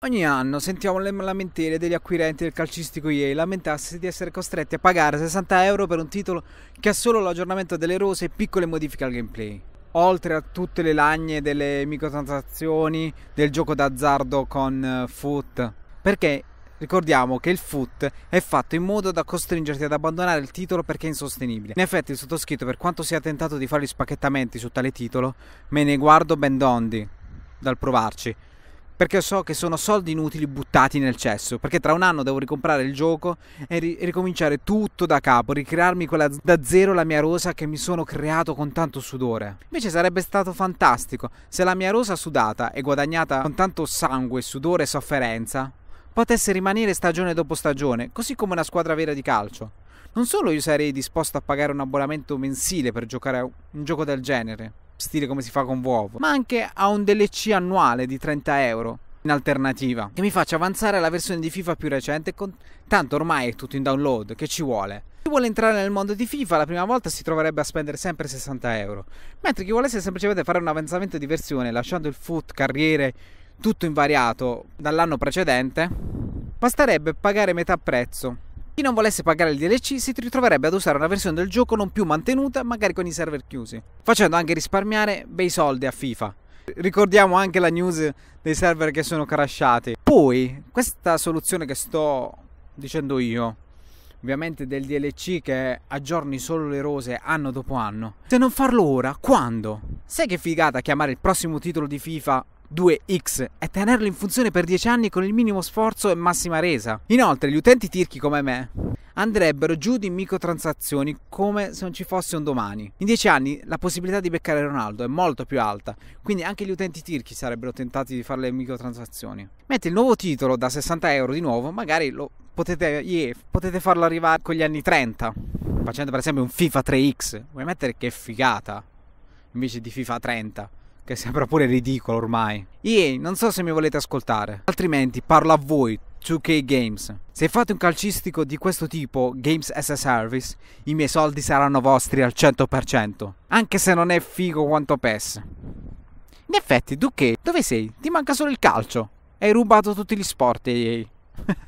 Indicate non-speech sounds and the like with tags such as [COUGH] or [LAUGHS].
Ogni anno sentiamo le lamentele degli acquirenti del calcistico ieri lamentarsi di essere costretti a pagare 60 euro per un titolo che ha solo l'aggiornamento delle rose e piccole modifiche al gameplay. Oltre a tutte le lagne delle microtransazioni, del gioco d'azzardo con uh, Foot. Perché ricordiamo che il Foot è fatto in modo da costringerti ad abbandonare il titolo perché è insostenibile. In effetti il sottoscritto per quanto sia tentato di fare gli spacchettamenti su tale titolo, me ne guardo ben dondi dal provarci perché so che sono soldi inutili buttati nel cesso, perché tra un anno devo ricomprare il gioco e ri- ricominciare tutto da capo, ricrearmi quella da zero la mia rosa che mi sono creato con tanto sudore. Invece sarebbe stato fantastico se la mia rosa sudata e guadagnata con tanto sangue, sudore e sofferenza potesse rimanere stagione dopo stagione, così come una squadra vera di calcio. Non solo io sarei disposto a pagare un abbonamento mensile per giocare a un gioco del genere, stile come si fa con Vuovo, ma anche a un DLC annuale di 30 euro in alternativa, che mi faccia avanzare alla versione di FIFA più recente, con... tanto ormai è tutto in download, che ci vuole. Chi vuole entrare nel mondo di FIFA la prima volta si troverebbe a spendere sempre 60 euro, mentre chi volesse semplicemente fare un avanzamento di versione lasciando il foot, carriere, tutto invariato dall'anno precedente, basterebbe pagare metà prezzo chi non volesse pagare il DLC si ritroverebbe ad usare una versione del gioco non più mantenuta, magari con i server chiusi, facendo anche risparmiare bei soldi a FIFA. Ricordiamo anche la news dei server che sono crashati. Poi, questa soluzione che sto dicendo io, ovviamente del DLC che aggiorni solo le rose anno dopo anno. Se non farlo ora, quando? Sai che figata chiamare il prossimo titolo di FIFA 2X e tenerlo in funzione per 10 anni con il minimo sforzo e massima resa. Inoltre, gli utenti tirchi come me andrebbero giù di microtransazioni come se non ci fosse un domani. In 10 anni la possibilità di beccare Ronaldo è molto più alta, quindi anche gli utenti tirchi sarebbero tentati di fare le microtransazioni. Mentre il nuovo titolo da 60 euro di nuovo, magari lo potete, yeah, potete farlo arrivare con gli anni 30. Facendo per esempio un FIFA 3X, vuoi mettere che figata invece di FIFA 30 che sembra pure ridicolo ormai. EA, non so se mi volete ascoltare, altrimenti parlo a voi, 2K Games. Se fate un calcistico di questo tipo, Games as a Service, i miei soldi saranno vostri al 100%, anche se non è figo quanto PES. In effetti, 2K, dove sei? Ti manca solo il calcio. Hai rubato tutti gli sport, EA. [LAUGHS]